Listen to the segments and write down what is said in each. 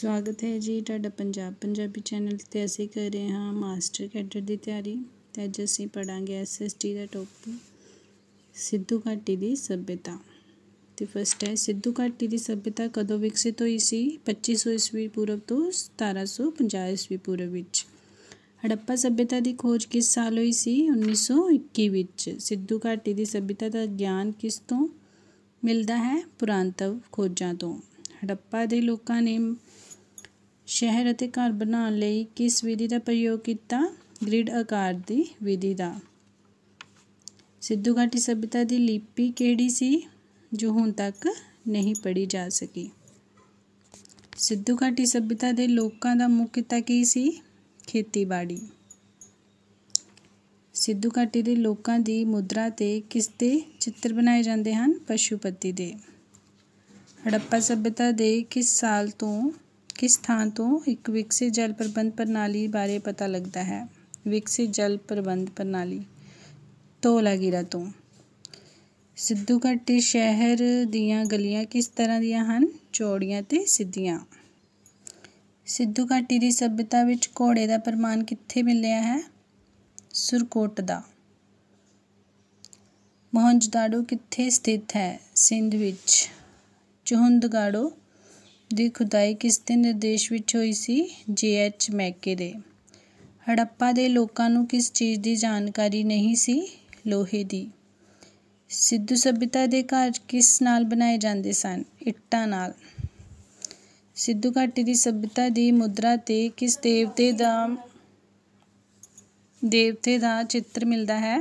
ਸਵਾਗਤ ਹੈ ਜੀ ਤੁਹਾਡਾ ਪੰਜਾਬ ਪੰਜਾਬੀ ਚੈਨਲ ਤੇ ਅਸੀਂ ਕਰ ਰਹੇ ਹਾਂ ਮਾਸਟਰ ਕੈਡਰ ਦੀ ਤਿਆਰੀ ਤੇ ਅੱਜ ਅਸੀਂ ਪੜਾਂਗੇ ਐਸਐਸਟੀ ਦਾ ਟੌਪਿਕ ਸਿੱਧੂ ਘਾਟੀ ਦੀ ਸਭਿਅਤਾ ਤੇ ਫਸਟ ਹੈ ਸਿੱਧੂ ਘਾਟੀ ਦੀ ਸਭਿਅਤਾ ਕਦੋਂ ਵਿਕਸਿਤ ਹੋਈ ਸੀ 2500 ਈਸਵੀ ਪੂਰਵ ਤੋਂ 1750 ਈਸਵੀ ਪੂਰਵ ਵਿੱਚ ਹੜੱਪਾ ਸਭਿਅਤਾ ਦੀ ਖੋਜ ਕਿਸ ਸਾਲ ਹੋਈ ਸੀ 1921 ਵਿੱਚ ਸਿੱਧੂ ਘਾਟੀ ਦੀ ਸਭਿਅਤਾ ਦਾ ਗਿਆਨ ਕਿਸ ਤੋਂ ਮਿਲਦਾ ਹੈ ਪੁਰਾਣਤਵ ਖੋਜਾਂ ਤੋਂ ਹੜੱਪਾ ਦੇ ਲੋਕਾਂ ਨੇ ਸ਼ਹਿਰ ਅਤੇ ਘਰ ਬਣਾਉਣ ਲਈ ਕਿਸ ਵਿਧੀ ਦਾ ਪ੍ਰਯੋਗ ਕੀਤਾ ਗ੍ਰਿਡ ਆਕਾਰ ਦੀ ਵਿਧੀ ਦਾ ਸਿੱਧੂ ਘਾਟੀ ਸਭਿਤਾ ਦੀ ਲਿਪੀ ਕਿਹੜੀ ਸੀ ਜੋ ਹੁਣ ਤੱਕ ਨਹੀਂ ਪੜ੍ਹੀ ਜਾ ਸਕੀ ਸਿੱਧੂ ਘਾਟੀ ਸਭਿਤਾ ਦੇ ਲੋਕਾਂ ਦਾ ਮੁੱਖ ਕਿੱਤਾ ਕੀ ਸੀ ਖੇਤੀਬਾੜੀ ਸਿੱਧੂ ਘਾਟੀ ਦੇ ਲੋਕਾਂ ਦੀ ਮੁਦਰਾ ਤੇ ਕਿਸ ਦੇ ਚਿੱਤਰ ਬਣਾਏ ਜਾਂਦੇ ਹਨ ਪਸ਼ੂਪਤੀ ਦੇ ਹੜੱਪਾ ਸਭਿਤਾ ਦੇ ਕਿਸ ਸਾਲ ਤੋਂ ਕਿਸ ਥਾਂ ਤੋਂ ਇੱਕ ਵਿਕਸਿਤ ਜਲ ਪ੍ਰਬੰਧ ਪ੍ਰਣਾਲੀ ਬਾਰੇ ਪਤਾ ਲੱਗਦਾ ਹੈ ਵਿਕਸਿਤ ਜਲ ਪ੍ਰਬੰਧ ਪ੍ਰਣਾਲੀ ਧੋਲਾਗਿਰਾ ਤੋਂ ਸਿੱਧੂ ਘਾਟੀ ਸ਼ਹਿਰ ਦੀਆਂ ਗਲੀਆਂ ਕਿਸ ਤਰ੍ਹਾਂ ਦੀਆਂ ਹਨ ਚੌੜੀਆਂ ਤੇ ਸਿੱਧੀਆਂ ਸਿੱਧੂ ਘਾਟੀ ਦੀ ਸਭਿਤਾ ਵਿੱਚ ਘੋੜੇ ਦਾ ਪ੍ਰਮਾਣ ਕਿੱਥੇ ਮਿਲਿਆ ਹੈ ਸੁਰਕੋਟ ਦਾ ਮਹੰਜਦਾੜੋ ਕਿੱਥੇ ਸਥਿਤ ਹੈ ਸਿੰਧ ਵਿੱਚ ਚੋਹੰਦਗਾੜੋ ਦੀ ਖੁਦਾਈ ਕਿਸ ਦੇ ਨਿਰਦੇਸ਼ ਵਿੱਚ ਹੋਈ ਸੀ ਜੇ ਐਚ ਮੈਕੇ ਦੇ ਹੜੱਪਾ ਦੇ ਲੋਕਾਂ ਨੂੰ ਕਿਸ ਚੀਜ਼ ਦੀ ਜਾਣਕਾਰੀ ਨਹੀਂ ਸੀ ਲੋਹੇ ਦੀ ਸਿੱਧੂ ਸਭਿਤਾ ਦੇ ਘਰ ਕਿਸ ਨਾਲ ਬਣਾਏ ਜਾਂਦੇ ਸਨ ਇੱਟਾਂ ਨਾਲ ਸਿੱਧੂ ਘਾਟੀ ਦੀ ਸਭਿਤਾ ਦੀ ਮੁਦਰਾ ਤੇ ਕਿਸ ਦੇਵਤੇ ਦਾ ਦੇਵਤੇ ਦਾ ਚਿੱਤਰ ਮਿਲਦਾ ਹੈ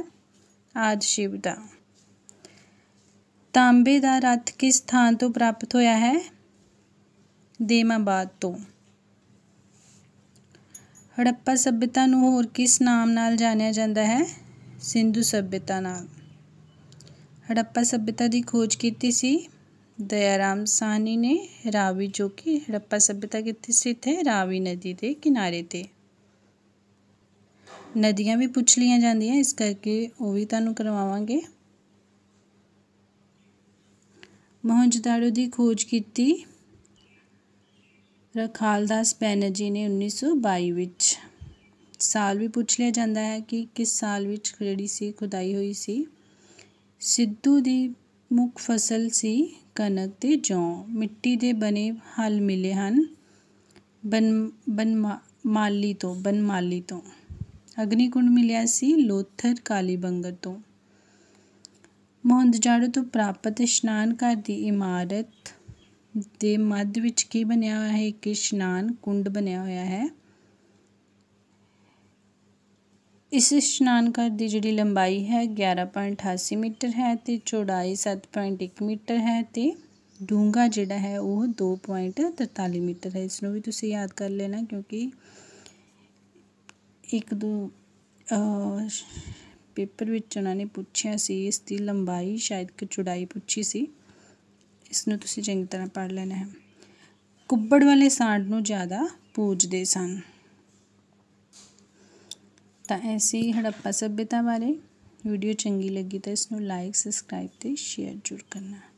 ਆਦਿ ਸ਼ਿਵ ਦਾ ਤਾਂਬੇ ਦਾ ਰੱਥ ਕਿਸ ਥਾਂ ਤੋਂ ਪ੍ਰਾਪਤ ਹੋਇਆ ਹੈ ਦੇਮਾਬਾਦ ਤੋਂ ਹੜੱਪਾ ਸਭਿਅਤਾ ਨੂੰ ਹੋਰ ਕਿਸ ਨਾਮ ਨਾਲ ਜਾਣਿਆ ਜਾਂਦਾ ਹੈ ਸਿੰਧੂ ਸਭਿਅਤਾ ਨਾਲ ਹੜੱਪਾ ਸਭਿਅਤਾ ਦੀ ਖੋਜ ਕੀਤੀ ਸੀ ਦਇਆਰਾਮ ਸਾਹਨੀ ਨੇ ਰਾਵੀ ਜੋ ਕਿ ਹੜੱਪਾ ਸਭਿਅਤਾ ਕਿੱਥੇ ਸਥਿਤ ਹੈ ਰਾਵੀ ਨਦੀ ਦੇ ਕਿਨਾਰੇ ਤੇ ਨਦੀਆਂ ਵੀ ਪੁੱਛ ਲੀਆਂ ਜਾਂਦੀਆਂ ਇਸ ਕਰਕੇ ਉਹ ਵੀ ਤੁਹਾਨੂੰ ਕਰਵਾਵਾਂਗੇ ਮੋਹਨਜੋਦਾੜੋ ਦੀ ਖੋਜ ਕੀਤੀ ਰਖਾਲਦਾਸ ਬੈਨਰਜੀ ਨੇ 1922 ਵਿੱਚ ਸਾਲ ਵੀ ਪੁੱਛ ਲਿਆ ਜਾਂਦਾ ਹੈ ਕਿ ਕਿਸ ਸਾਲ ਵਿੱਚ ਜਿਹੜੀ ਸੀ ਖੁਦਾਈ ਹੋਈ ਸੀ ਸਿੱਧੂ ਦੀ ਮੁੱਖ ਫਸਲ ਸੀ ਕਣਕ ਤੇ ਜੌਂ ਮਿੱਟੀ ਦੇ ਬਨੇ ਹਲ ਮਿਲੇ ਹਨ ਬਨ ਬਨਮਾਲੀ ਤੋਂ ਬਨਮਾਲੀ ਤੋਂ ਅਗਨੀਕੁੰਡ ਮਿਲਿਆ ਸੀ ਲੋਥਰ ਕਾਲੀਬੰਗਰ ਤੋਂ ਮੋਹਨਜੋਦੜੋ ਤੋਂ ਪ੍ਰਾਪਤ ਇਸ਼ਨਾਨ ਘਰ ਦੀ ਇਮਾਰਤ ਦੇ ਮੱਧ ਵਿੱਚ ਕੀ ਬਣਿਆ ਹੋਇਆ ਹੈ ਇੱਕ ਇਸ਼ਨਾਨ ਕੁੰਡ ਬਣਿਆ ਹੋਇਆ ਹੈ ਇਸ ਇਸ਼ਨਾਨ ਘਰ ਦੀ ਜਿਹੜੀ ਲੰਬਾਈ ਹੈ 11.88 ਮੀਟਰ ਹੈ ਤੇ ਚੌੜਾਈ 7.1 ਮੀਟਰ ਹੈ ਤੇ ਡੂੰਘਾ ਜਿਹੜਾ ਹੈ ਉਹ 2.43 ਮੀਟਰ ਹੈ ਇਸ ਨੂੰ ਵੀ ਤੁਸੀਂ ਯਾਦ ਕਰ ਲੈਣਾ ਕਿਉਂਕਿ ਇੱਕ ਦੋ ਪੇਪਰ ਵਿੱਚ ਉਹਨਾਂ ਨੇ ਪੁੱਛਿਆ ਸੀ ਇਸ ਦੀ ਲੰਬਾਈ ਸ਼ਾਇਦ ਕਿ ਚੌੜਾਈ ਪੁੱਛੀ ਸੀ ਇਸ ਨੂੰ ਤੁਸੀਂ ਚੰਗੀ ਤਰ੍ਹਾਂ ਪੜ੍ਹ ਲੈਣਾ ਹੈ ਕੁੱਬੜ ਵਾਲੇ ਸਾਂਡ ਨੂੰ ਜ਼ਿਆਦਾ ਪੂਜਦੇ ਸਨ ਤਾਂ ਐਸੀ ਹੜੱਪਾ ਸਭਿਤਾ ਬਾਰੇ ਵੀਡੀਓ ਚੰਗੀ ਲੱਗੀ ਤਾਂ ਇਸ ਨੂੰ ਲਾਈਕ ਸਬਸਕ੍ਰਾਈਬ ਤੇ ਸ਼ੇਅਰ ਜ਼ਰੂਰ ਕਰਨਾ